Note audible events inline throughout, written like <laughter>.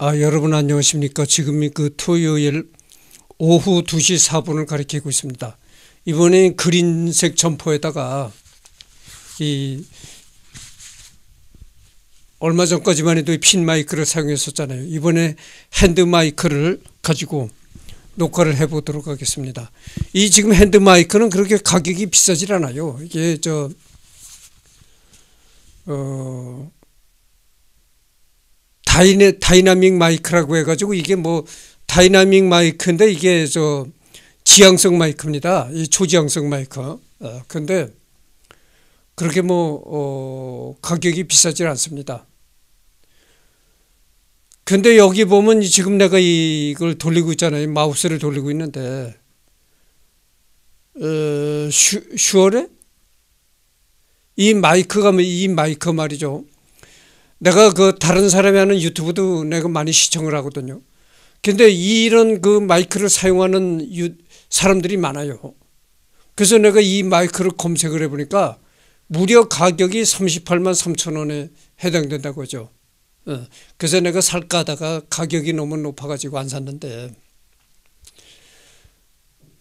아, 여러분 안녕하십니까. 지금그 토요일 오후 2시 4분을 가리키고 있습니다. 이번에 그린색 점포에다가 이 얼마 전까지만 해도 핀 마이크를 사용했었잖아요. 이번에 핸드 마이크를 가지고 녹화를 해보도록 하겠습니다. 이 지금 핸드 마이크는 그렇게 가격이 비싸질 않아요. 이게 저, 어, 다이네, 다이나믹 마이크라고 해가지고 이게 뭐 다이나믹 마이크인데 이게 저 지향성 마이크입니다. 이 초지향성 마이크. 그런데 어, 그렇게 뭐, 어, 가격이 비싸질 않습니다. 근데 여기 보면 지금 내가 이걸 돌리고 있잖아요. 마우스를 돌리고 있는데, 어, 슈, 슈얼에? 이 마이크가, 뭐 이 마이크 말이죠. 내가 그 다른 사람이 하는 유튜브도 내가 많이 시청을 하거든요. 근데 이런 그 마이크를 사용하는 유, 사람들이 많아요. 그래서 내가 이 마이크를 검색을 해보니까 무려 가격이 38만 3천 원에 해당된다고 하죠. 어, 그래서 내가 살까 하다가 가격이 너무 높아가지고 안 샀는데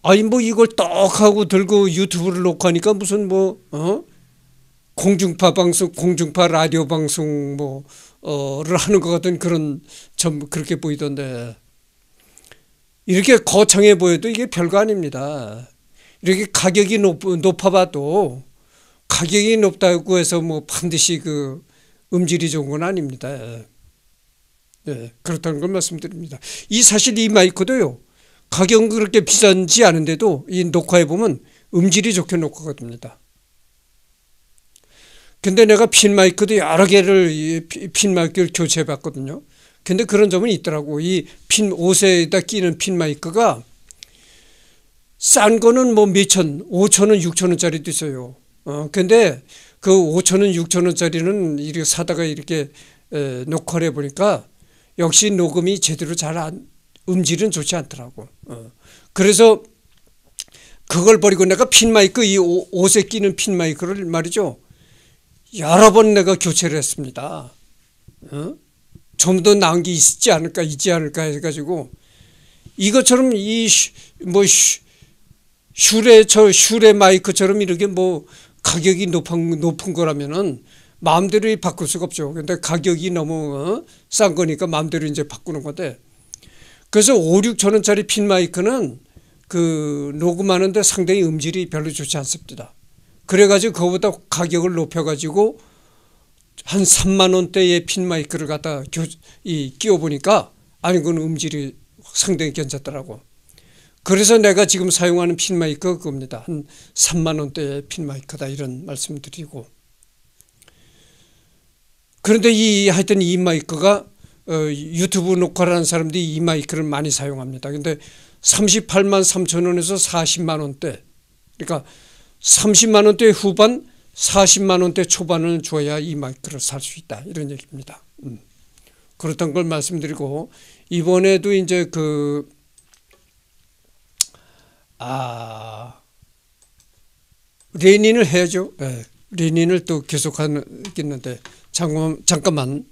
아니 뭐 이걸 떡 하고 들고 유튜브를 녹화하니까 무슨 뭐 어? 공중파 방송, 공중파 라디오 방송 뭐 어를 하는 것 같은 그런 점 그렇게 보이던데 이렇게 거창해 보여도 이게 별거 아닙니다. 이렇게 가격이 높, 높아봐도 가격이 높다고 해서 뭐 반드시 그 음질이 좋은 건 아닙니다. 예, 그렇다는 걸 말씀드립니다. 이 사실 이 마이크도요. 가격은 그렇게 비싼지 않은데도 이 녹화해 보면 음질이 좋게 녹화가 됩니다. 근데 내가 핀 마이크도 여러 개를 핀 마이크를 교체해 봤거든요. 근데 그런 점은 있더라고. 이핀 옷에다 끼는 핀 마이크가 싼 거는 뭐 몇천, 오천 원, 육천 원짜리도 있어요. 어, 근데 그 오천 원, 육천 원짜리는 이렇게 사다가 이렇게 에, 녹화를 해보니까 역시 녹음이 제대로 잘 안, 음질은 좋지 않더라고. 어. 그래서 그걸 버리고 내가 핀 마이크, 이 옷에 끼는 핀 마이크를 말이죠. 여러 번 내가 교체를 했습니다. 어? 좀더 나은 게 있지 않을까, 있지 않을까 해가지고 이것처럼 이 뭐 슈레 저 슈레 마이크처럼 이렇게 뭐 가격이 높은 높은 거라면은 마음대로 바꿀 수가 없죠. 근데 가격이 너무 어? 싼 거니까 마음대로 이제 바꾸는 건데 그래서 5, 6천 원짜리 핀 마이크는 그 녹음하는데 상당히 음질이 별로 좋지 않습니다. 그래가지고 그거보다 가격을 높여가지고 한 3만 원대의 핀 마이크를 갖다 교, 이, 끼워보니까 아니 그건 음질이 상당히 괜찮더라고. 그래서 내가 지금 사용하는 핀 마이크가 그겁니다. 한 3만 원대의 핀 마이크다 이런 말씀드리고. 그런데 이 하여튼 이 마이크가 어, 유튜브 녹화를 하는 사람들이 이 마이크를 많이 사용합니다. 근데 38만 3천 원에서 40만 원대. 그러니까 30만 원대 후반, 40만 원대 초반을 줘야 이 마이크를 살 수 있다. 이런 얘기입니다. 음. 그렇단 걸 말씀드리고 이번에도 이제 그 아, 레닌을 해야죠. 네. 레닌을 또 계속하겠는데 잠깐만 잠깐만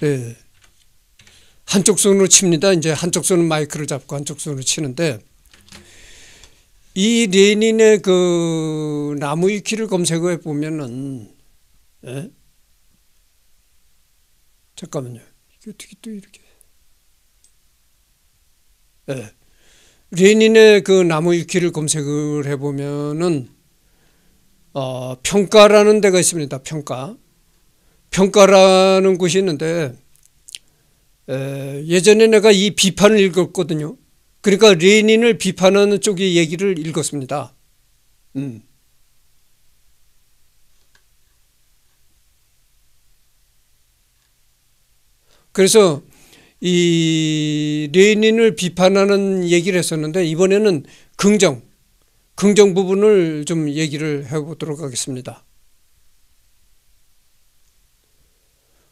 네. 한쪽 손으로 칩니다. 이제 한쪽 손은 마이크를 잡고 한쪽 손으로 치는데 이 레닌의 그 나무 위키를 검색해 보면은 예? 잠깐만요. 이게 어떻게 또 이렇게 예. 레닌의 그 나무 위키를 검색을 해 보면은 어, 평가라는 데가 있습니다. 평가. 평가라는 곳이 있는데 예전에 내가 이 비판을 읽었거든요. 그러니까 레닌을 비판하는 쪽의 얘기를 읽었습니다. 음. 그래서 이 레닌을 비판하는 얘기를 했었는데 이번에는 긍정, 긍정 부분을 좀 얘기를 해보도록 하겠습니다.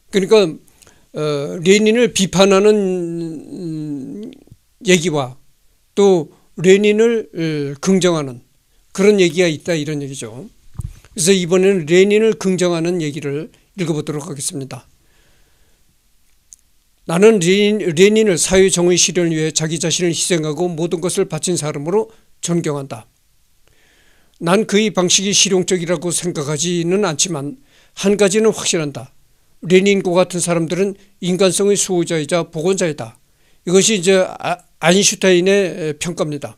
그러니까 어, 레닌을 비판하는 음, 얘기와 또 레닌을 어, 긍정하는 그런 얘기가 있다 이런 얘기죠. 그래서 이번에는 레닌을 긍정하는 얘기를 읽어보도록 하겠습니다. 나는 레닌, 을 사회 정의 실현을 위해 자기 자신을 희생하고 모든 것을 바친 사람으로 존경한다. 난 그의 방식이 실용적이라고 생각하지는 않지만 한 가지는 확실한다. 레닌고 같은 사람들은 인간성의 수호자이자 복원자이다. 이것이 이제 아, 아인슈타인의 평가입니다.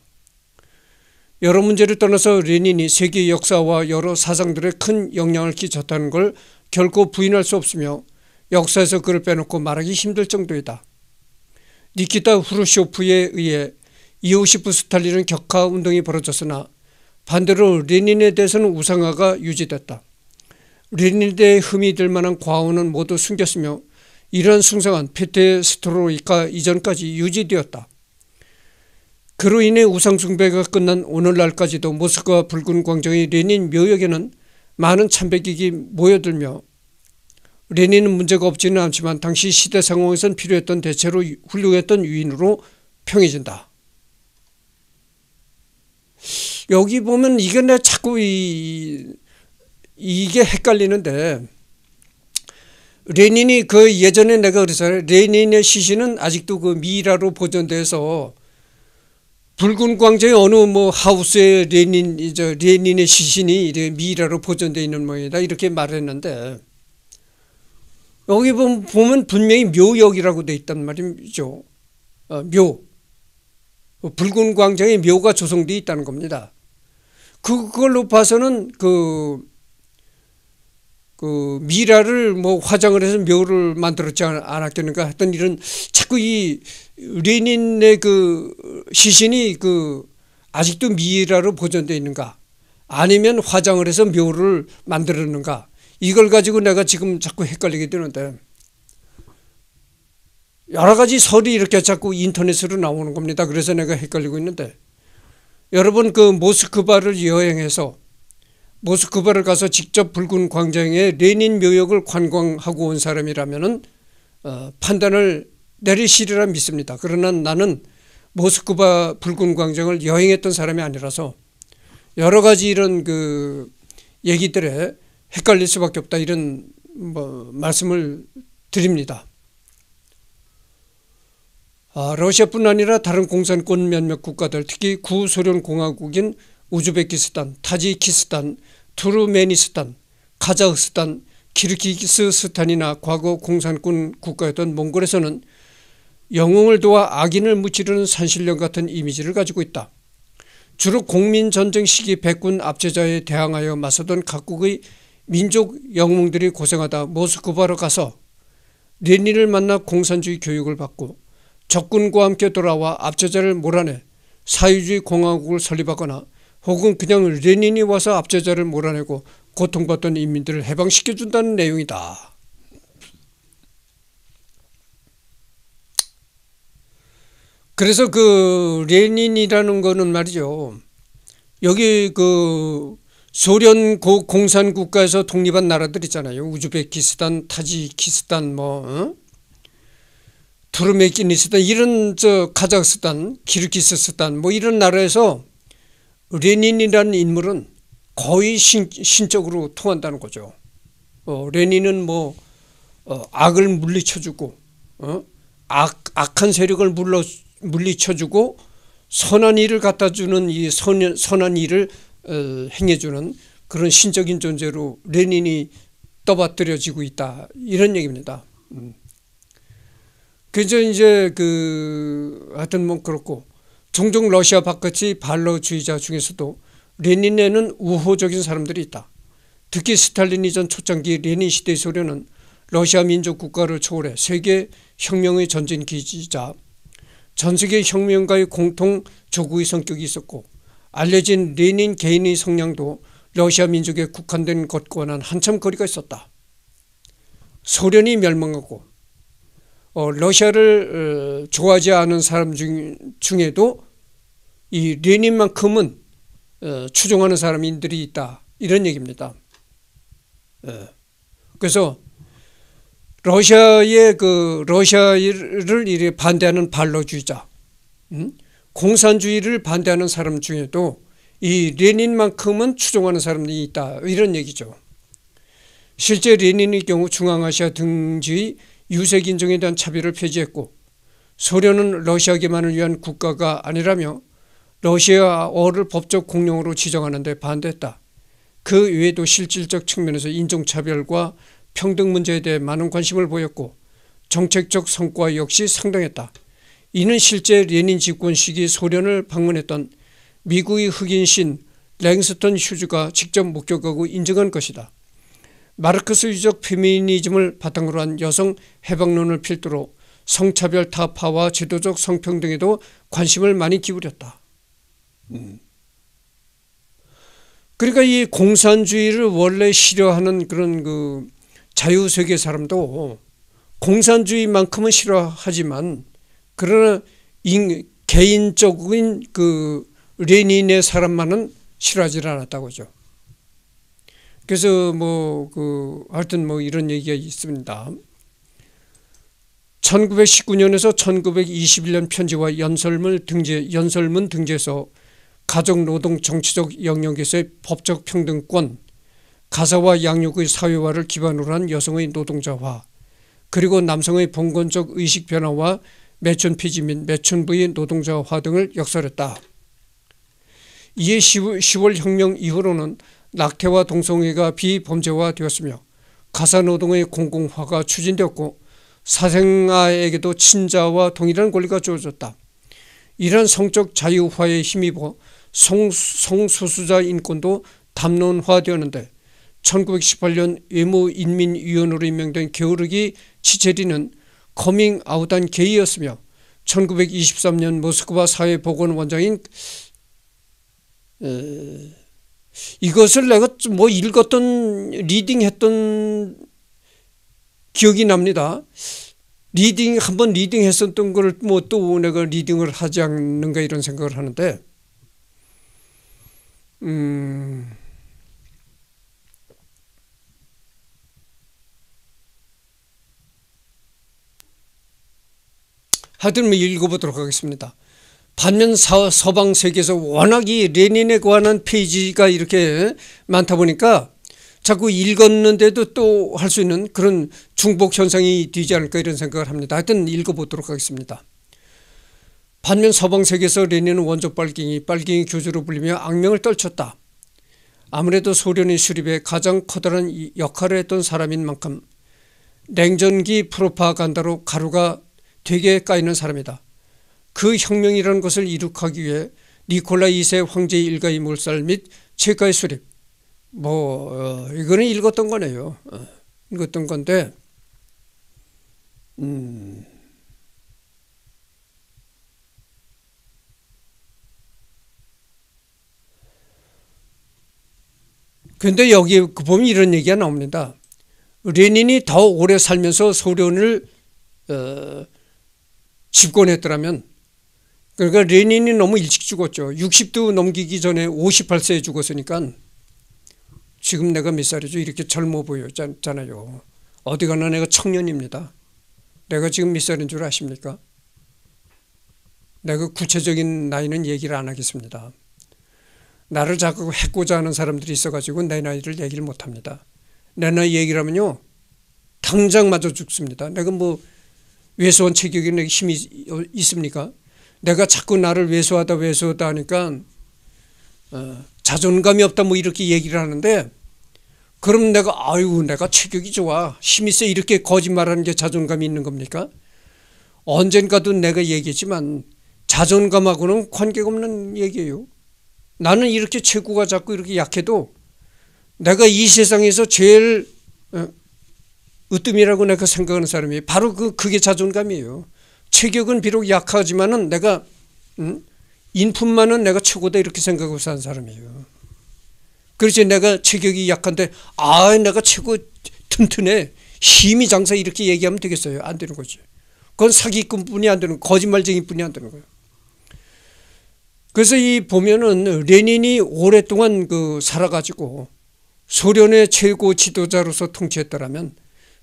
여러 문제를 떠나서 레닌이 세계 역사와 여러 사상들에 큰 영향을 끼쳤다는 걸 결코 부인할 수 없으며 역사에서 그를 빼놓고 말하기 힘들 정도이다. 니키타 후르쇼프에 의해 이오시프 스탈린은 격하 운동이 벌어졌으나 반대로 레닌에 대해서는 우상화가 유지됐다. 레일대의 흠이 될 만한 과언은 모두 숨겼으며 이러한 숭상은 페테스트로이카 이전까지 유지되었다. 그로 인해 우상숭배가 끝난 오늘날까지도 모스크와 붉은 광장의 레닌 묘역에는 많은 참배객이 모여들며 레닌은 문제가 없지는 않지만 당시 시대 상황에선 필요했던 대체로 훌륭했던 유인으로 평해진다. 여기 보면 이게 내 자꾸 이 이게 헷갈리는데 레닌이 그 예전에 내가 그랬잖아요. 레닌의 시신은 아직도 그 미라로 보존돼서 붉은 광장의 어느 뭐 하우스에 레닌 이제 레닌의 시신이 미라로 보존돼 있는 모양이다 이렇게 말했는데 여기 보면 분명히 묘역이라고 돼 있단 말이죠. 어, 묘 붉은 광장에 묘가 조성돼 있다는 겁니다. 그, 그걸로 봐서는 그그 미라를 뭐 화장을 해서 묘를 만들었지 않았겠는가 했던 이런 자꾸 이 레닌의 그 시신이 그 아직도 미라로 보존되어 있는가 아니면 화장을 해서 묘를 만들었는가 이걸 가지고 내가 지금 자꾸 헷갈리게 되는데 여러 가지 설이 이렇게 자꾸 인터넷으로 나오는 겁니다. 그래서 내가 헷갈리고 있는데 여러분 그 모스크바를 여행해서 모스크바를 가서 직접 붉은 광장에 레닌 묘역을 관광하고 온사람이라면 어, 판단을 내리시리라 믿습니다. 그러나 나는 모스크바 붉은 광장을 여행했던 사람이 아니라서 여러 가지 이런 그 얘기들에 헷갈릴 수밖에 없다 이런 뭐 말씀을 드립니다. 아, 러시아뿐 아니라 다른 공산권 몇몇 국가들 특히 구소련 공화국인 우즈베키스탄, 타지키스탄 투르메니스탄, 카자흐스탄, 키르기스스탄이나 과거 공산군 국가였던 몽골에서는 영웅을 도와 악인을 무찌르는 산신령 같은 이미지를 가지고 있다. 주로 공민전쟁 시기 백군 압제자에 대항하여 맞서던 각국의 민족 영웅들이 고생하다 모스크바로 가서 레닌을 만나 공산주의 교육을 받고 적군과 함께 돌아와 압제자를 몰아내 사회주의 공화국을 설립하거나 혹은 그냥 레닌이 와서 압제자를 몰아내고 고통받던 인민들을 해방시켜준다는 내용이다. 그래서 그 레닌이라는 거는 말이죠. 여기 그 소련 고 공산 국가에서 독립한 나라들 있잖아요. 우즈베키스탄, 타지키스탄 뭐 투르메키니스탄 어? 이런 저 카자흐스탄, 키르기스스탄 뭐 이런 나라에서 레닌이라는 인물은 거의 신, 신적으로 통한다는 거죠. 어, 레닌은 뭐 어, 악을 물리쳐주고 어? 악, 악한 세력을 물러, 물리쳐주고 선한 일을 갖다주는 이 선, 선한 일을 어, 행해주는 그런 신적인 존재로 레닌이 떠받들여지고 있다 이런 얘기입니다. 음. 그저 이제 그 하여튼 뭐 그렇고 종종 러시아 바깥의 반러주의자 중에서도 레닌에는 우호적인 사람들이 있다. 특히 스탈린 이전 초창기 레닌 시대 소련은 러시아 민족 국가를 초월해 세계 혁명의 전진 기지자 전 세계 혁명가의 공통 조구의 성격이 있었고 알려진 레닌 개인의 성향도 러시아 민족에 국한된 것과는 한참 거리가 있었다. 소련이 멸망하고 어, 러시아를 어, 좋아하지 않은 사람 중, 중에도 이 레닌만큼은 어, 추종하는 사람인들이 있다 이런 얘기입니다. 예. 그래서 러시아의 그 러시아를 이래 반대하는 반로주의자, 음? 공산주의를 반대하는 사람 중에도 이 레닌만큼은 추종하는 사람들이 있다 이런 얘기죠. 실제 레닌의 경우 중앙아시아 등지 유색 인종에 대한 차별을 폐지했고 소련은 러시아계만을 위한 국가가 아니라며 러시아어를 법적 공용어로 지정하는데 반대했다. 그 외에도 실질적 측면에서 인종차별과 평등 문제에 대해 많은 관심을 보였고 정책적 성과 역시 상당했다. 이는 실제 레닌 집권 시기 소련을 방문했던 미국의 흑인 신 랭스턴 휴즈가 직접 목격하고 인증한 것이다. 마르크스유적 페미니즘을 바탕으로 한 여성 해방론을 필두로 성차별 타파와 제도적 성평등에도 관심을 많이 기울였다. 그러니까 이 공산주의를 원래 싫어하는 그런 그 자유세계 사람도 공산주의만큼은 싫어하지만 그러나 인, 개인적인 그 레닌의 사람만은 싫어하지 않았다고죠. 하 그래서 뭐 그 하여튼 뭐 이런 얘기가 있습니다. 1919년에서 1921년 편지와 연설문 등재 연설문 등재서 가정노동 정치적 영역에서의 법적 평등권, 가사와 양육의 사회화를 기반으로 한 여성의 노동자화, 그리고 남성의 봉건적 의식 변화와 매춘피지및 매춘부의 노동자화 등을 역설했다. 이에 10월 혁명 이후로는 낙태와 동성애가 비범죄화되었으며 가사노동의 공공화가 추진되었고 사생아에게도 친자와 동일한 권리가 주어졌다. 이러 성적 자유화에 힘입어 성, 성소수자 인권도 담론화되었는데 1918년 외무인민위원으로 임명된 겨울르기 치체리는 커밍아웃한 게이였으며 1923년 모스크바 사회보건원장인 어, 이것을 내가 뭐 읽었던 리딩했던 기억이 납니다. 리딩 한번 리딩했었던 걸뭐또 내가 리딩을 하지 않는가 이런 생각을 하는데 음. 하여튼 뭐 읽어보도록 하겠습니다. 반면 사, 서방 세계에서 워낙 이 레닌에 관한 페이지가 이렇게 많다 보니까 자꾸 읽었는데도 또 할 수 있는 그런 중복 현상이 되지 않을까 이런 생각을 합니다. 하여튼 읽어보도록 하겠습니다. 반면 서방세계에서 레닌은 원조 빨갱이, 빨갱이 교주로 불리며 악명을 떨쳤다. 아무래도 소련의 수립에 가장 커다란 역할을 했던 사람인 만큼 냉전기 프로파간다로 가루가 되게 까이는 사람이다. 그 혁명이라는 것을 이룩하기 위해 니콜라 2세 황제 일가의 몰살 및 최가의 수립. 뭐 어, 이거는 읽었던 거네요. 어, 읽었던 건데 음... 근데 여기 그 보면 이런 얘기가 나옵니다. 레닌이 더 오래 살면서 소련을 어, 집권했더라면 그러니까 레닌이 너무 일찍 죽었죠. 60도 넘기기 전에 58세에 죽었으니까 지금 내가 몇 살이죠? 이렇게 젊어 보였잖아요. 어디 가나 내가 청년입니다. 내가 지금 몇 살인 줄 아십니까? 내가 구체적인 나이는 얘기를 안 하겠습니다. 나를 자꾸 해고자 하는 사람들이 있어가지고 내 나이를 얘기를 못합니다. 내 나이 얘기를 하면요. 당장 맞아 죽습니다. 내가 뭐 외소한 체격이 내 힘이 있습니까? 내가 자꾸 나를 외소하다 외소하다 하니까 어, 자존감이 없다 뭐 이렇게 얘기를 하는데 그럼 내가 아유 내가 체격이 좋아 힘이 세 이렇게 거짓말하는 게 자존감이 있는 겁니까? 언젠가도 내가 얘기했지만 자존감하고는 관계가 없는 얘기예요. 나는 이렇게 체구가 작고 이렇게 약해도 내가 이 세상에서 제일 어, 으뜸이라고 내가 생각하는 사람이 바로 그 그게 자존감이에요. 체격은 비록 약하지만은 내가 음? 인품만은 내가 최고다 이렇게 생각하고 사는 사람이에요. 그렇지 내가 체격이 약한데 아 내가 최고 튼튼해 힘이 장사 이렇게 얘기하면 되겠어요? 안 되는 거지. 그건 사기꾼뿐이 안 되는 거짓말쟁이뿐이 안 되는 거예요. 그래서 이 보면은 레닌이 오랫동안 그 살아가지고 소련의 최고 지도자로서 통치했더라면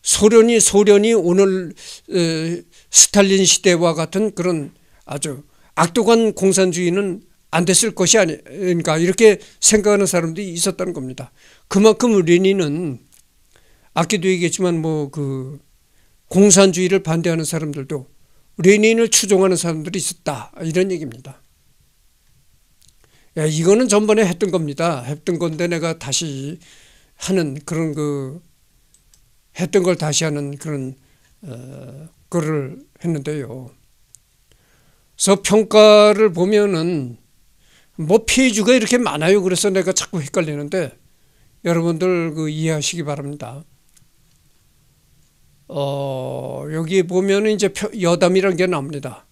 소련이 소련이 오늘 스탈린 시대와 같은 그런 아주 악독한 공산주의는 안 됐을 것이 아닌가 이렇게 생각하는 사람들이 있었다는 겁니다. 그만큼 레닌은 아끼도 얘기했지만 뭐 그 공산주의를 반대하는 사람들도 레닌을 추종하는 사람들이 있었다 이런 얘기입니다. 야, 이거는 전번에 했던 겁니다. 했던 건데 내가 다시 하는 그런 그 했던 걸 다시 하는 그런 어, 글을 했는데요. 그래서 평가를 보면은 뭐 페이지가 이렇게 많아요. 그래서 내가 자꾸 헷갈리는데 여러분들 그 이해하시기 바랍니다. 어, 여기 보면은 이제 여담이란게 나옵니다.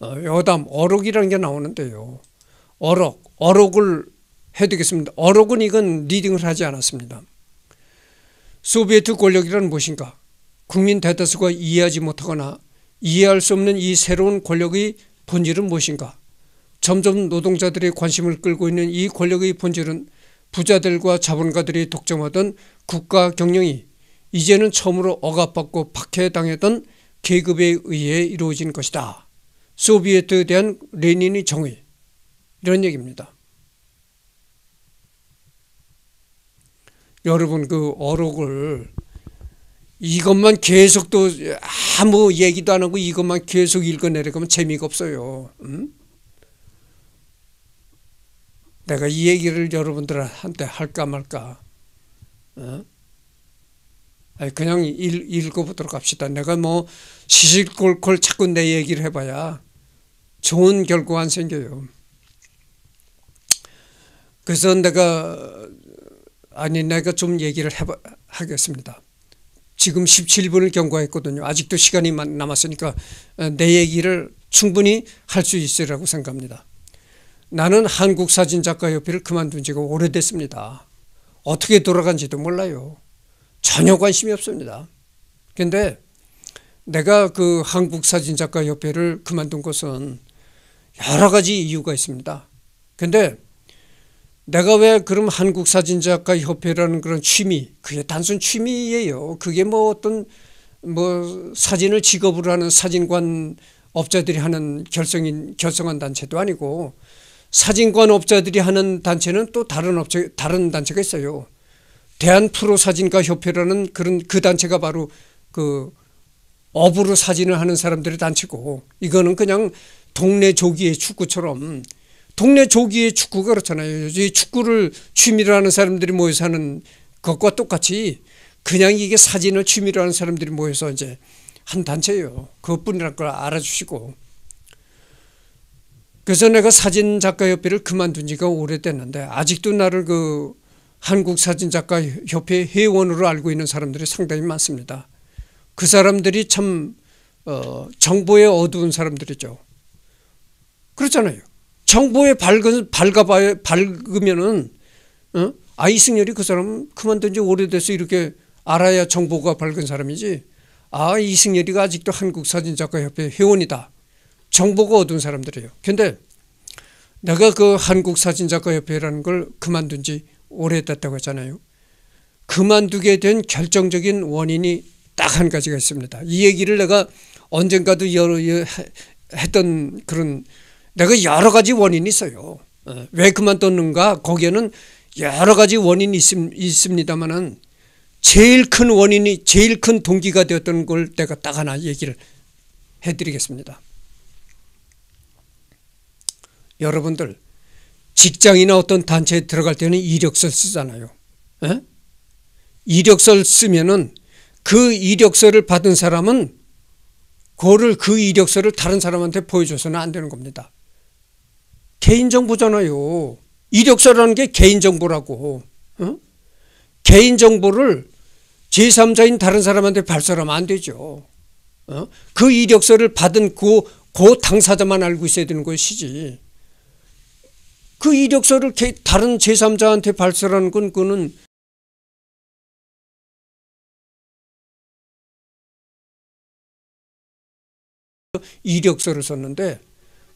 어, 여담, 어록이란게 나오는데요. 어록, 어록을 해두겠습니다. 어록은 이건 리딩을 하지 않았습니다. 소비에트 권력이란 무엇인가? 국민 대다수가 이해하지 못하거나 이해할 수 없는 이 새로운 권력의 본질은 무엇인가? 점점 노동자들의 관심을 끌고 있는 이 권력의 본질은 부자들과 자본가들이 독점하던 국가 경영이 이제는 처음으로 억압받고 박해당했던 계급에 의해 이루어진 것이다. 소비에트에 대한 레닌의 정의. 이런 얘기입니다. 여러분 그 어록을 이것만 계속 또 아무 얘기도 안 하고 이것만 계속 읽어내려가면 재미가 없어요. 음? 내가 이 얘기를 여러분들한테 할까 말까. 어? 그냥 일, 읽어보도록 합시다. 내가 뭐 시시콜콜 자꾸 내 얘기를 해봐야 좋은 결과 안 생겨요. 그래서 내가 아니 내가 좀 얘기를 해봐, 하겠습니다. 지금 17분을 경과했거든요. 아직도 시간이 남았으니까 어, 내 얘기를 충분히 할 수 있으라고 리 생각합니다. 나는 한국사진작가협회를 그만둔 지가 오래됐습니다. 어떻게 돌아간지도 몰라요. 전혀 관심이 없습니다. 근데 내가 그 한국사진작가협회를 그만둔 것은 여러 가지 이유가 있습니다. 근데 내가 왜 그럼 한국 사진작가 협회라는 그런 취미 그게 단순 취미예요. 그게 뭐 어떤 뭐 사진을 직업으로 하는 사진관 업자들이 하는 결성인 결성한 단체도 아니고 사진관 업자들이 하는 단체는 또 다른 업체 다른 단체가 있어요. 대한 프로 사진가 협회라는 그런 그 단체가 바로 그 업으로 사진을 하는 사람들의 단체고 이거는 그냥 동네 조기의 축구처럼 동네 조기의 축구가 그렇잖아요. 이 축구를 취미로 하는 사람들이 모여서 하는 것과 똑같이 그냥 이게 사진을 취미로 하는 사람들이 모여서 이제 한 단체예요. 그것뿐이란 걸 알아주시고. 그래서 내가 사진작가협회를 그만둔 지가 오래됐는데 아직도 나를 그 한국사진작가협회 회원으로 알고 있는 사람들이 상당히 많습니다. 그 사람들이 참 어, 정보에 어두운 사람들이죠. 그렇잖아요. 정보에 밝은, 밝아봐요 밝으면은, 어? 아, 이승열이 그 사람 그만둔 지 오래돼서 이렇게 알아야 정보가 밝은 사람이지. 아, 이승열이가 아직도 한국사진작가협회 회원이다. 정보가 얻은 사람들이에요. 근데 내가 그 한국사진작가협회라는 걸 그만둔 지 오래됐다고 했잖아요. 그만두게 된 결정적인 원인이 딱 한 가지가 있습니다. 이 얘기를 내가 언젠가도 여러 했던 그런 내가 여러 가지 원인이 있어요. 어, 왜 그만뒀는가? 거기에는 여러 가지 원인이 있습니다만은 제일 큰 원인이 제일 큰 동기가 되었던 걸 내가 딱 하나 얘기를 해드리겠습니다. 여러분들 직장이나 어떤 단체에 들어갈 때는 이력서 를 쓰잖아요. 에? 어? 이력서를 쓰면은 그 이력서를 받은 사람은 그를그 이력서를 다른 사람한테 보여줘서는 안 되는 겁니다. 개인정보잖아요. 이력서라는 게 개인정보라고. 어? 개인정보를 제3자인 다른 사람한테 발설하면 안 되죠. 어? 그 이력서를 받은 그, 그 당사자만 알고 있어야 되는 것이지. 그 이력서를 개, 다른 제3자한테 발설하는 건 그거는 이력서를 썼는데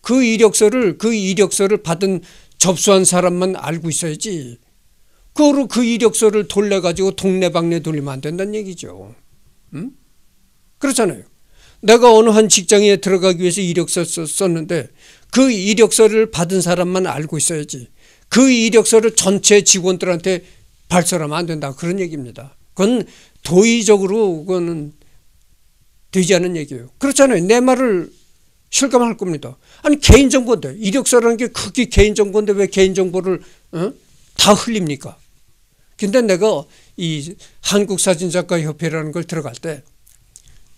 그 이력서를 그 이력서를 받은 접수한 사람만 알고 있어야지. 그거로 그 이력서를 돌려 가지고 동네방네 돌리면 안 된다는 얘기죠. 음? 그렇잖아요. 내가 어느 한 직장에 들어가기 위해서 이력서 썼는데 그 이력서를 받은 사람만 알고 있어야지. 그 이력서를 전체 직원들한테 발설하면 안 된다. 그런 얘기입니다. 그건 도의적으로 그거는 되지 않은 얘기예요. 그렇잖아요. 내 말을 실감할 겁니다. 아니 개인정보인데 이력서라는 게 크게 개인정보인데 왜 개인정보를 어? 다 흘립니까? 근데 내가 이 한국사진작가협회라는 걸 들어갈 때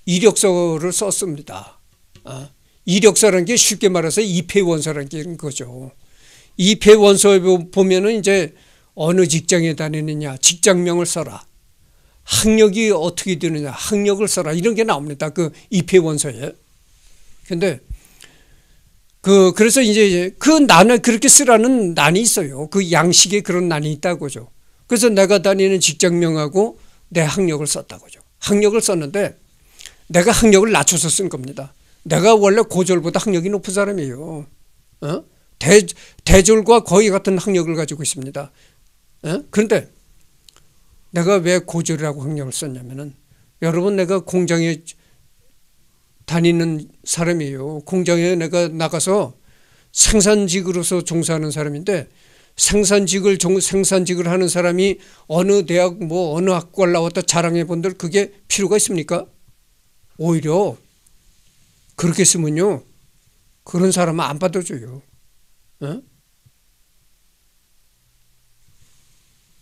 이력서를 썼습니다. 아, 이력서라는 게 쉽게 말해서 입회원서라는 게 거죠. 입회원서에 보면은 이제 어느 직장에 다니느냐, 직장명을 써라. 학력이 어떻게 되느냐, 학력을 써라. 이런 게 나옵니다. 그 입회원서에. 근데 그 그래서 이제 그 난을 그렇게 쓰라는 난이 있어요. 그 양식에 그런 난이 있다고죠. 그래서 내가 다니는 직장명하고 내 학력을 썼다고죠. 학력을 썼는데 내가 학력을 낮춰서 쓴 겁니다. 내가 원래 고졸보다 학력이 높은 사람이에요. 어? 대, 대졸과 거의 같은 학력을 가지고 있습니다. 어? 그런데 내가 왜 고졸이라고 학력을 썼냐면은 여러분 내가 공장에 다니는 사람이에요. 공장에 내가 나가서 생산직으로서 종사하는 사람인데 생산직을 종, 생산직을 하는 사람이 어느 대학 뭐 어느 학과 나왔다 자랑해 본들 그게 필요가 있습니까? 오히려 그렇게 쓰면요 그런 사람은 안 받아줘요. 어?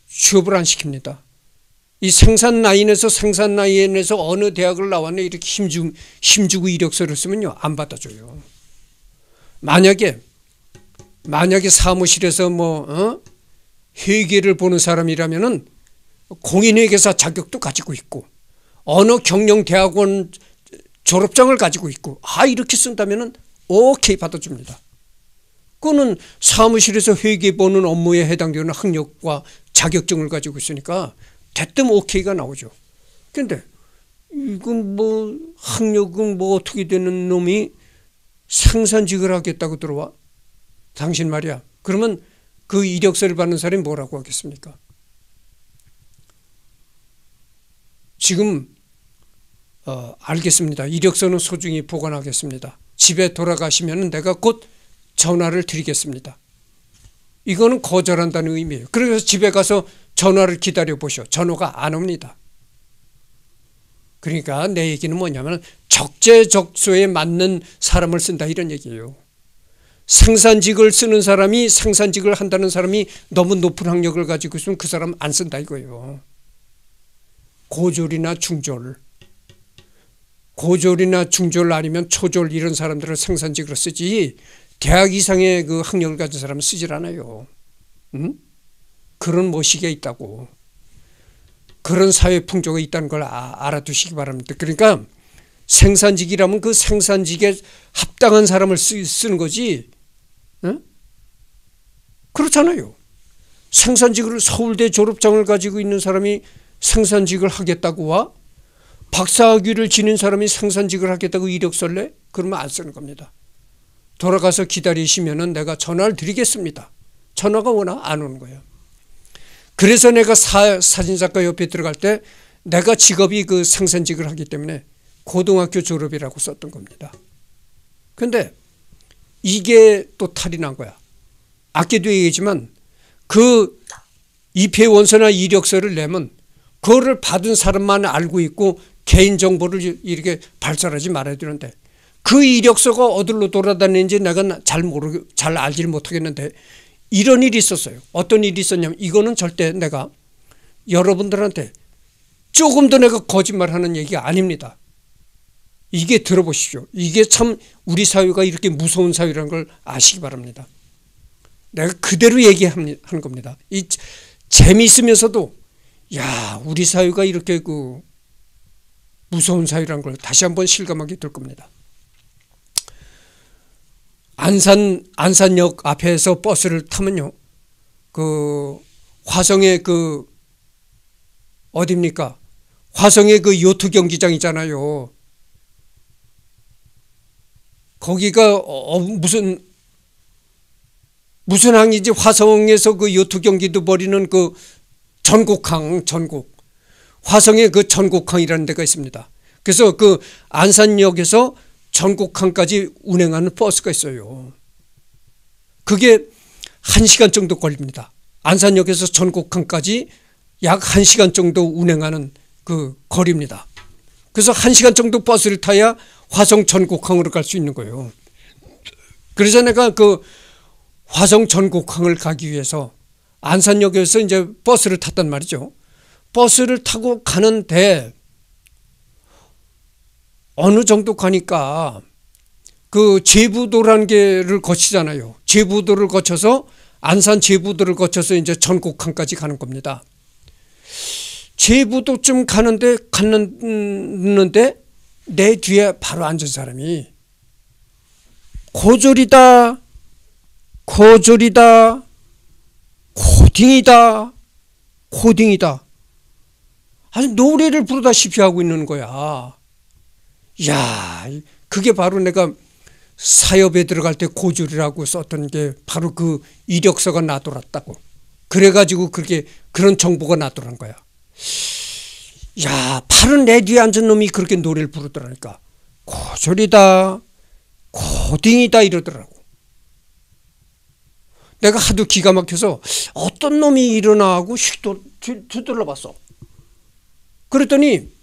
취업을 안 시킵니다. 이 생산 라인에서 생산 라인에서 어느 대학을 나왔네 이렇게 힘주, 힘주고 이력서를 쓰면요 안 받아줘요. 만약에 만약에 사무실에서 뭐 어? 회계를 보는 사람이라면은 공인회계사 자격도 가지고 있고 어느 경영 대학원 졸업장을 가지고 있고 아 이렇게 쓴다면은 오케이 받아줍니다. 그거는 사무실에서 회계 보는 업무에 해당되는 학력과 자격증을 가지고 있으니까 대뜸 오케이가 나오죠. 근데 이건 뭐 학력은 뭐 어떻게 되는 놈이 생산직을 하겠다고 들어와? 당신 말이야. 그러면 그 이력서를 받는 사람이 뭐라고 하겠습니까? 지금 어, 알겠습니다. 이력서는 소중히 보관하겠습니다. 집에 돌아가시면 내가 곧 전화를 드리겠습니다. 이거는 거절한다는 의미예요. 그래서 집에 가서 전화를 기다려 보시 전화가 안 옵니다. 그러니까 내 얘기는 뭐냐면 적재적소에 맞는 사람을 쓴다 이런 얘기예요. 생산직을 쓰는 사람이 생산직을 한다는 사람이 너무 높은 학력을 가지고 있으면 그 사람 안 쓴다 이거예요. 고졸이나 중졸. 고졸이나 중졸 아니면 초졸 이런 사람들을 생산직으로 쓰지 대학 이상의 그 학력을 가진 사람은 쓰질 않아요. 응? 그런 모시기가 있다고. 그런 사회 풍조가 있다는 걸 아, 알아두시기 바랍니다. 그러니까 생산직이라면 그 생산직에 합당한 사람을 쓰, 는 거지. 응? 그렇잖아요. 생산직을 서울대 졸업장을 가지고 있는 사람이 생산직을 하겠다고 와 박사학위를 지닌 사람이 생산직을 하겠다고 이력서를 내? 그러면 안 쓰는 겁니다. 돌아가서 기다리시면은 내가 전화를 드리겠습니다. 전화가 워낙 안 오는 거예요. 그래서 내가 사, 사진작가 옆에 들어갈 때 내가 직업이 그 생산직을 하기 때문에 고등학교 졸업이라고 썼던 겁니다. 근데 이게 또 탈이 난 거야. 아껴도 얘기지만 그 입회 원서나 이력서를 내면 그거를 받은 사람만 알고 있고 개인정보를 이렇게 발설하지 말아야 되는데 그 이력서가 어디로 돌아다니는지 내가 잘 모르 잘 알지 를 못하겠는데 이런 일이 있었어요. 어떤 일이 있었냐면 이거는 절대 내가 여러분들한테 조금더 내가 거짓말하는 얘기가 아닙니다. 이게 들어보십시오. 이게 참 우리 사회가 이렇게 무서운 사회라는 걸 아시기 바랍니다. 내가 그대로 얘기하는 겁니다. 이 재미있으면서도 야 우리 사회가 이렇게 그 무서운 사회라는 걸 다시 한번 실감하게 될 겁니다. 안산 안산역 앞에서 버스를 타면요. 그 화성의 그 어딥니까? 화성의 그 요트 경기장 이잖아요 거기가 어, 어, 무슨 무슨 항이지 화성에서 그 요트 경기도 벌이는 그 전곡항 전곡 화성의 그 전곡항이라는 데가 있습니다. 그래서 그 안산역에서 전국항까지 운행하는 버스가 있어요. 그게 1시간 정도 걸립니다. 안산역에서 전국항까지 약 1시간 정도 운행하는 그 거리입니다. 그래서 1시간 정도 버스를 타야 화성 전국항으로 갈 수 있는 거예요. 그래서 내가 그 화성 전국항을 가기 위해서 안산역에서 이제 버스를 탔단 말이죠. 버스를 타고 가는데 어느 정도 가니까 그제부도란는 게를 거치잖아요. 제부도를 거쳐서 안산 제부도를 거쳐서 이제 전곡항까지 가는 겁니다. 제부도쯤 가는데 갔는데 내 뒤에 바로 앉은 사람이 고졸이다, 고졸이다, 고딩이다, 고딩이다. 아주 노래를 부르다시피 하고 있는 거야. 야, 그게 바로 내가 사업에 들어갈 때 고졸이라고 썼던 게 바로 그 이력서가 나돌았다고. 그래가지고 그렇게 그런 정보가 나돌은 거야. 야, 바로 내 뒤에 앉은 놈이 그렇게 노래를 부르더라니까. 고졸이다, 고딩이다 이러더라고. 내가 하도 기가 막혀서 어떤 놈이 일어나고 식도 뒤돌아봤어. 그랬더니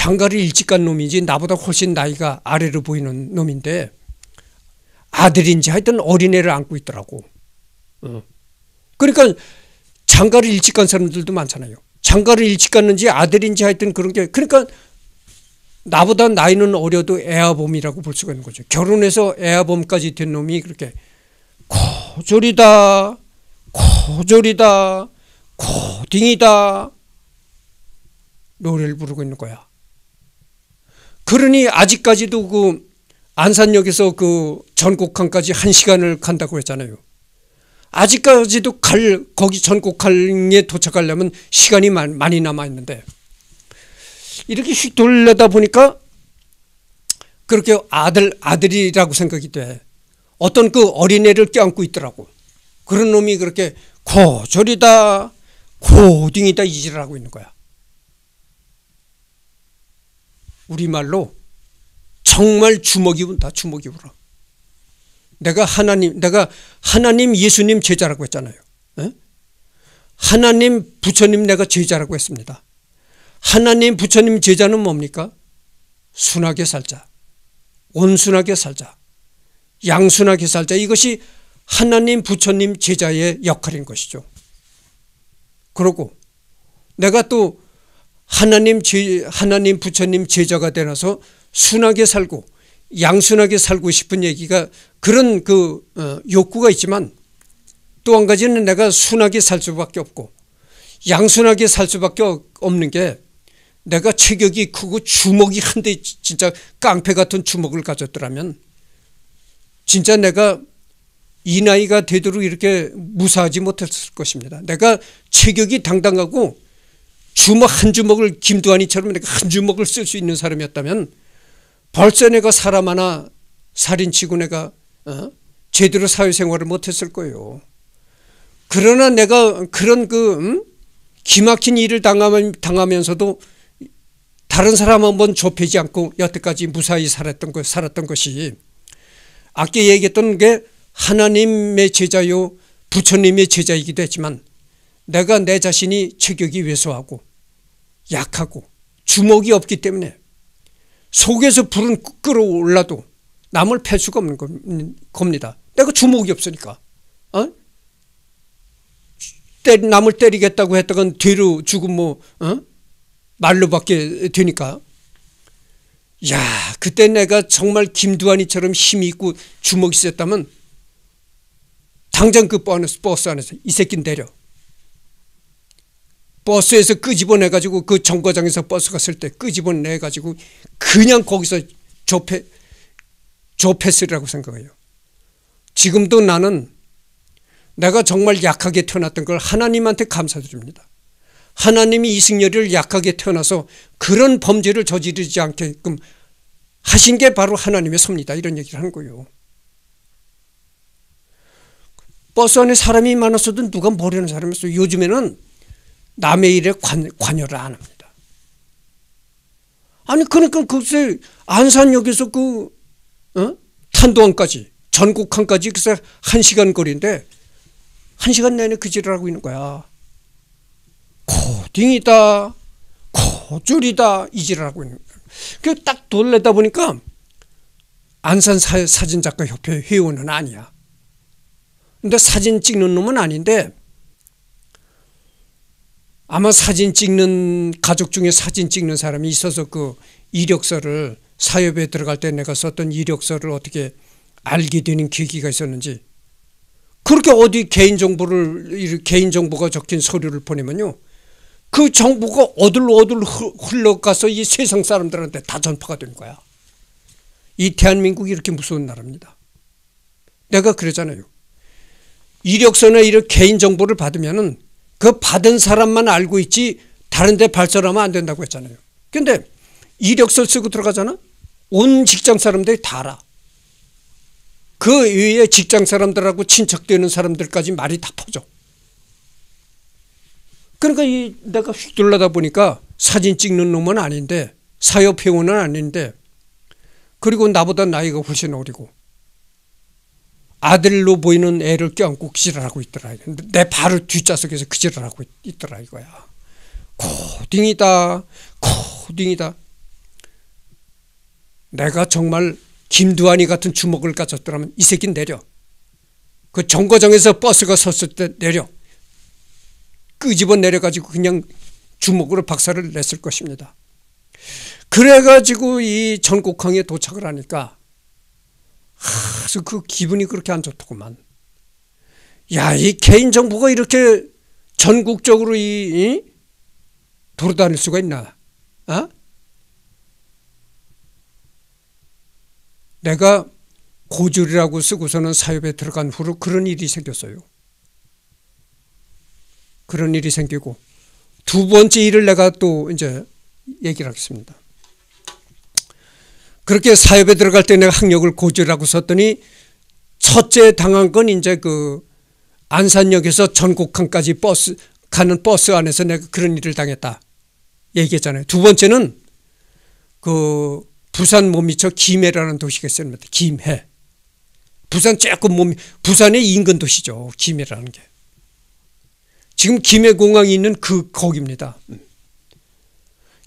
장가를 일찍 간 놈이지 나보다 훨씬 나이가 아래로 보이는 놈인데 아들인지 하여튼 어린애를 안고 있더라고. 응. 어. 그러니까 장가를 일찍 간 사람들도 많잖아요. 장가를 일찍 갔는지 아들인지 하여튼 그런 게 그러니까 나보다 나이는 어려도 애아범이라고 볼 수가 있는 거죠. 결혼해서 애아범까지 된 놈이 그렇게 고졸이다, 고졸이다, 고딩이다 노래를 부르고 있는 거야. 그러니 아직까지도 그 안산역에서 그 전곡항까지 한 시간을 간다고 했잖아요. 아직까지도 갈 거기 전곡항에 도착하려면 시간이 많이 남아 있는데 이렇게 휙 돌려다 보니까 그렇게 아들 아들이라고 생각이 돼. 어떤 그 어린애를 껴안고 있더라고. 그런 놈이 그렇게 고졸이다 고딩이다 이질을 하고 있는 거야. 우리말로 정말 주먹이 운다 주먹이 울어. 내가 하나님 내가 하나님 예수님 제자라고 했잖아요. 에? 예? 하나님 부처님 내가 제자라고 했습니다. 하나님 부처님 제자는 뭡니까? 순하게 살자. 온순하게 살자. 양순하게 살자. 이것이 하나님 부처님 제자의 역할인 것이죠. 그러고 내가 또 하나님 제, 하나님 부처님 제자가 되나서 순하게 살고 양순하게 살고 싶은 얘기가 그런 그 어, 욕구가 있지만 또 한 가지는 내가 순하게 살 수밖에 없고 양순하게 살 수밖에 없는 게 내가 체격이 크고 주먹이 한데 진짜 깡패 같은 주먹을 가졌더라면 진짜 내가 이 나이가 되도록 이렇게 무사하지 못했을 것입니다. 내가 체격이 당당하고 주먹 한 주먹을 김두한이처럼 한 주먹을 쓸 수 있는 사람이었다면 벌써 내가 사람 하나 살인치고 내가 어? 제대로 사회생활을 못했을 거예요. 그러나 내가 그런 그 음? 기막힌 일을 당하면서도 다른 사람 한 번 좁히지 않고 여태까지 무사히 살았던, 것, 살았던 것이 아까 얘기했던 게 하나님의 제자요 부처님의 제자이기도 했지만 내가 내 자신이 체격이 왜소하고 약하고 주먹이 없기 때문에 속에서 불은 끓어올라도 남을 팰 수가 없는 겁니다. 내가 주먹이 없으니까. 어? 때, 리 남을 때리겠다고 했다간 뒤로 죽은 뭐 어? 말로밖에 되니까. 야 그때 내가 정말 김두한이처럼 힘이 있고 주먹이 있었다면 당장 그 버스 안에서 이 새끼 내려. 버스에서 끄집어내가지고 그 정거장에서 버스 갔을 때 끄집어내가지고 그냥 거기서 조패, 조패스라고 생각해요. 지금도 나는 내가 정말 약하게 태어났던 걸 하나님한테 감사드립니다. 하나님이 이승열이를 약하게 태어나서 그런 범죄를 저지르지 않게끔 하신 게 바로 하나님의 섭니다. 이런 얘기를 하는 거예요. 버스 안에 사람이 많았어도 누가 모르는 사람이었어요. 요즘에는 남의 일에 관, 관여를 안 합니다. 아니 그러니까 그것 안산역에서 그 어? 탄도원까지 전국항까지 글쎄, 한 시간 거리인데 한 시간 내내 그 짓을 하고 있는 거야. 고딩이다, 고줄이다 이 짓을 하고 있는 거야. 그 딱 돌려다 보니까 안산 사진작가 협회 회원은 아니야. 근데 사진 찍는 놈은 아닌데 아마 사진 찍는 가족 중에 사진 찍는 사람이 있어서 그 이력서를 사협에 들어갈 때 내가 썼던 이력서를 어떻게 알게 되는 계기가 있었는지 그렇게 어디 개인 정보를 개인 정보가 적힌 서류를 보내면요 그 정보가 어들어들 흘러가서 이 세상 사람들한테 다 전파가 된 거야. 이 대한민국이 이렇게 무서운 나라입니다. 내가 그러잖아요. 이력서나 이런 개인 정보를 받으면은 그 받은 사람만 알고 있지 다른 데 발설하면 안 된다고 했잖아요. 근데 이력서 쓰고 들어가잖아. 온 직장 사람들이 다 알아. 그 외에 직장 사람들하고 친척되는 사람들까지 말이 다 퍼져. 그러니까 이 내가 휘둘러다 보니까 사진 찍는 놈은 아닌데 사협회원은 아닌데 그리고 나보다 나이가 훨씬 어리고 아들로 보이는 애를 껴안고 기절을 그 하고 있더라. 내 바로 뒷좌석에서 기절을 그 하고 있더라 이거야. 코딩이다. 코딩이다. 내가 정말 김두한이 같은 주먹을 가졌더라면 이 새끼 내려. 그 정거장에서 버스가 섰을 때 내려. 끄집어 내려가지고 그냥 주먹으로 박살을 냈을 것입니다. 그래가지고 이 전곡항에 도착을 하니까 그래서 그 기분이 그렇게 안 좋더구만. 야, 이 개인정보가 이렇게 전국적으로 이, 이? 돌아다닐 수가 있나? 어? 내가 고졸이라고 쓰고서는 사업에 들어간 후로 그런 일이 생겼어요. 그런 일이 생기고 두 번째 일을 내가 또 이제 얘기를 하겠습니다. 그렇게 사협에 들어갈 때 내가 학력을 고지라고 썼더니 첫째 당한 건 이제 그 안산역에서 전곡항까지 버스 가는 버스 안에서 내가 그런 일을 당했다 얘기했잖아요. 두 번째는 그 부산 못 미쳐 김해라는 도시가 있습니다. 김해. 부산 조금 몸 부산의 인근 도시죠. 김해라는 게. 지금 김해 공항이 있는 그 거기입니다.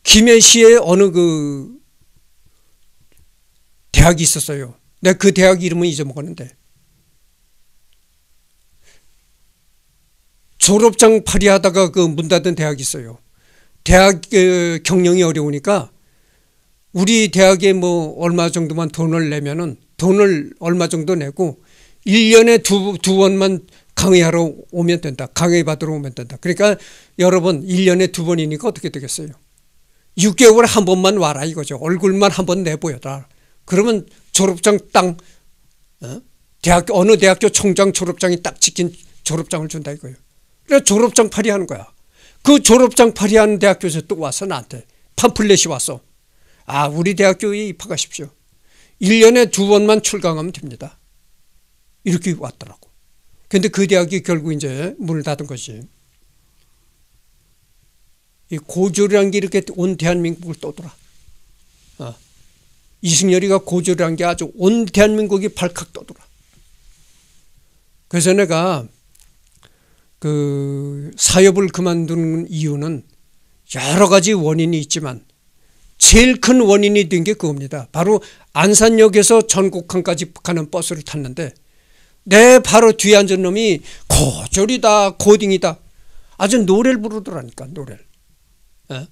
김해시의 어느 그 대학이 있었어요. 내가 그 대학 이름은 잊어먹었는데. 졸업장 파리하다가 그문 닫은 대학이 있어요. 대학 그 경영이 어려우니까 우리 대학에 뭐 얼마 정도만 돈을 내면은 돈을 얼마 정도 내고 1년에 두, 두 번만 강의하러 오면 된다. 강의 받으러 오면 된다. 그러니까 여러분 1년에 두 번이니까 어떻게 되겠어요? 6개월 한 번만 와라 이거죠. 얼굴만 한 번 내보여라. 그러면 졸업장 땅 어? 대학교 어느 대학교 총장 졸업장이 딱 찍힌 졸업장을 준다 이거예요. 그래 졸업장 파리하는 거야. 그 졸업장 파리하는 대학교에서 또 와서 나한테 팜플렛이 왔어. 아 우리 대학교에 입학하십시오. 1년에 두 번만 출강하면 됩니다. 이렇게 왔더라고. 근데 그 대학이 결국 이제 문을 닫은 거지. 이 고졸이란 게 이렇게 온 대한민국을 떠돌아. 어. 이승열이가 고조를 한게 아주 온 대한민국이 발칵 떠돌아. 그래서 내가 그 사업을 그만두는 이유는 여러 가지 원인이 있지만 제일 큰 원인이 된 게 그겁니다. 바로 안산역에서 전곡항까지 가는 버스를 탔는데 내 바로 뒤에 앉은 놈이 고졸이다 고딩이다 아주 노래를 부르더라니까 노래를. 에? 어?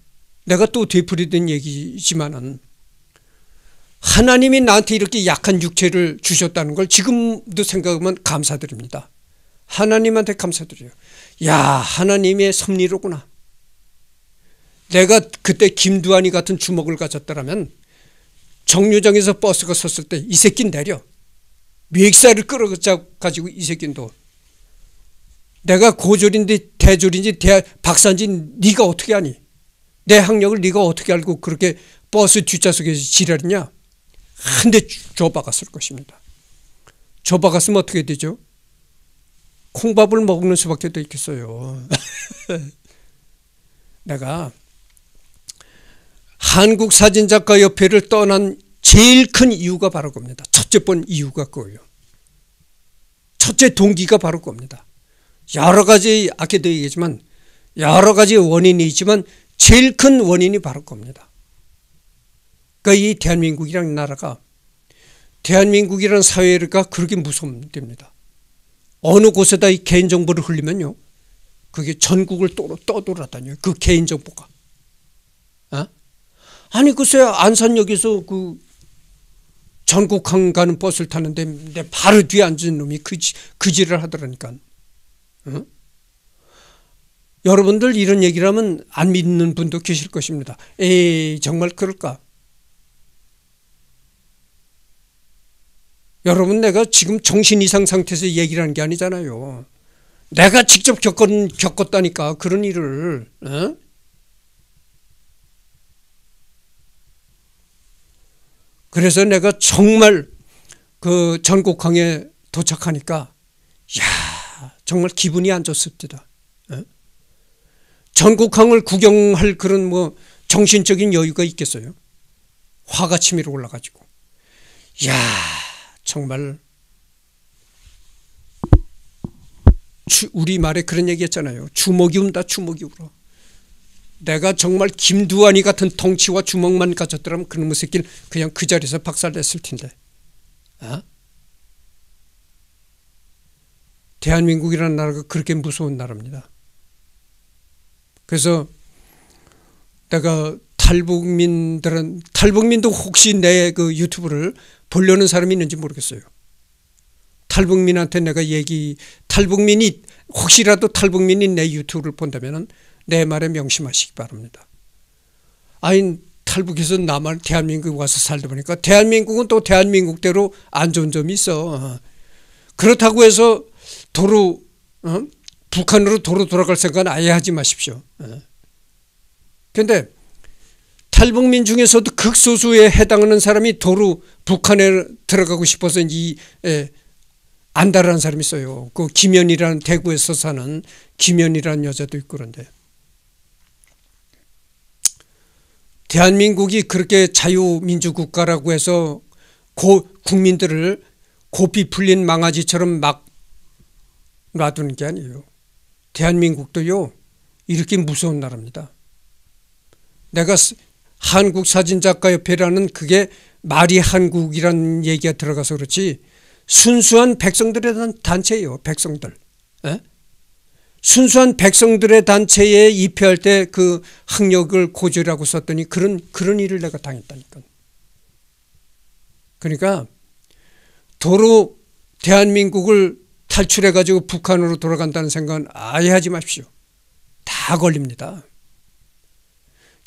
내가 또 되풀이된 얘기지만은 하나님이 나한테 이렇게 약한 육체를 주셨다는 걸 지금도 생각하면 감사드립니다. 하나님한테 감사드려요. 야, 하나님의 섭리로구나. 내가 그때 김두한이 같은 주먹을 가졌더라면 정류장에서 버스가 섰을 때 이 새끼 내려. 멱살을 끌어가지고 이 새끼도 내가 고졸인데 대졸인지 대 박사인지 네가 어떻게 아니? 내 학력을 네가 어떻게 알고 그렇게 버스 뒷좌석에서 지랄이냐? 한대 줘박았을 것입니다. 줘박았으면 어떻게 되죠? 콩밥을 먹는 수밖에 더 있겠어요. <laughs> 내가 한국 사진작가 협회를 떠난 제일 큰 이유가 바로 겁니다. 첫째 번 이유가 그거예요. 첫째 동기가 바로 겁니다. 여러 가지 아까도 얘기했지만 여러 가지 원인이 있지만 제일 큰 원인이 바로 겁니다. 그러니까 이 대한민국이라는 나라가 대한민국이라는 사회가 그렇게 무섭습니다 어느 곳에다 이 개인정보를 흘리면요. 그게 전국을 떠돌아다녀요. 그 개인정보가. 어? 아니 글쎄 요 안산역에서 그 전국항 가는 버스를 타는데 내 바로 뒤에 앉은 놈이 그지, 그지를 하더라니까. 어? 여러분들 이런 얘기를 하면 안 믿는 분도 계실 것입니다. 에이 정말 그럴까? 여러분 내가 지금 정신 이상 상태에서 얘기를 하는 게 아니잖아요. 내가 직접 겪었, 겪었다니까 그런 일을 에? 어? 그래서 내가 정말 그 전국 항에 도착하니까 야 정말 기분이 안 좋습니다. 에? 어? 전국 항을 구경할 그런 뭐 정신적인 여유가 있겠어요? 화가 치밀어 올라가지고 야 정말 우리 말에 그런 얘기했잖아요. 주먹이 운다 주먹이 울어. 내가 정말 김두한이 같은 덩치와 주먹만 가졌더라면 그놈의 새끼를 그냥 그 자리에서 박살냈을 텐데. 어? 대한민국이라는 나라가 그렇게 무서운 나라입니다. 그래서 내가 탈북민들은 탈북민도 혹시 내 그 유튜브를 보려는 사람이 있는지 모르겠어요. 탈북민한테 내가 얘기 탈북민이 혹시라도 탈북민이 내 유튜브를 본다면 내 말에 명심하시기 바랍니다. 아니 탈북해서 남한 대한민국 와서 살다 보니까 대한민국은 또 대한민국대로 안 좋은 점이 있어. 그렇다고 해서 도로 어? 북한으로 도로 돌아갈 생각은 아예 하지 마십시오. 그런데 어? 탈북민 중에서도 극소수에 해당하는 사람이 도로 북한에 들어가고 싶어서 이 에, 안다라는 사람이 있어요. 그 김연이라는 대구에서 사는 김연이라는 여자도 있고 그런데 대한민국이 그렇게 자유민주국가라고 해서 고, 국민들을 고삐 풀린 망아지처럼 막 놔두는 게 아니에요. 대한민국도요 이렇게 무서운 나라입니다. 내가 한국 사진작가협회라는 그게 말이 한국이라는 얘기가 들어가서 그렇지 순수한 백성들의 단체예요. 백성들. 에? 예? 순수한 백성들의 단체에 입회할 때 그 학력을 고졸이라고 썼더니 그런 그런 일을 내가 당했다니까. 그러니까 도로 대한민국을 탈출해 가지고 북한으로 돌아간다는 생각은 아예 하지 마십시오. 다 걸립니다.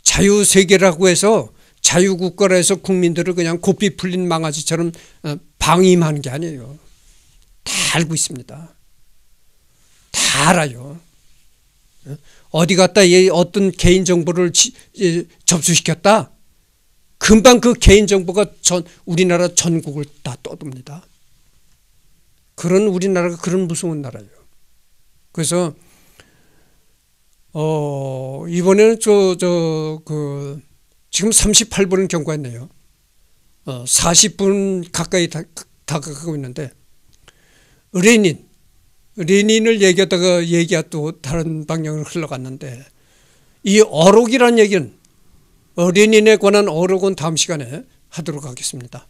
자유세계라고 해서 자유국가라서 해 국민들을 그냥 고삐 풀린 망아지처럼 어, 방임한게 아니에요. 다 알고 있습니다. 다 알아요. 어, 어디 갔다 어떤 개인정보를 예, 접수시켰다? 금방 그 개인정보가 전, 우리나라 전국을 다떠듭니다 그런 우리나라가 그런 무서운 나라예요. 그래서 어, 이번에는 저, 저, 그, 지금 38분을 경과했네요. 어, 40분 가까이 다, 다가가고 있는데, 레닌, 레닌을 얘기하다가 얘기가 또 다른 방향으로 흘러갔는데, 이 어록이란 얘기는, 어, 레닌에 관한 어록은 다음 시간에 하도록 하겠습니다.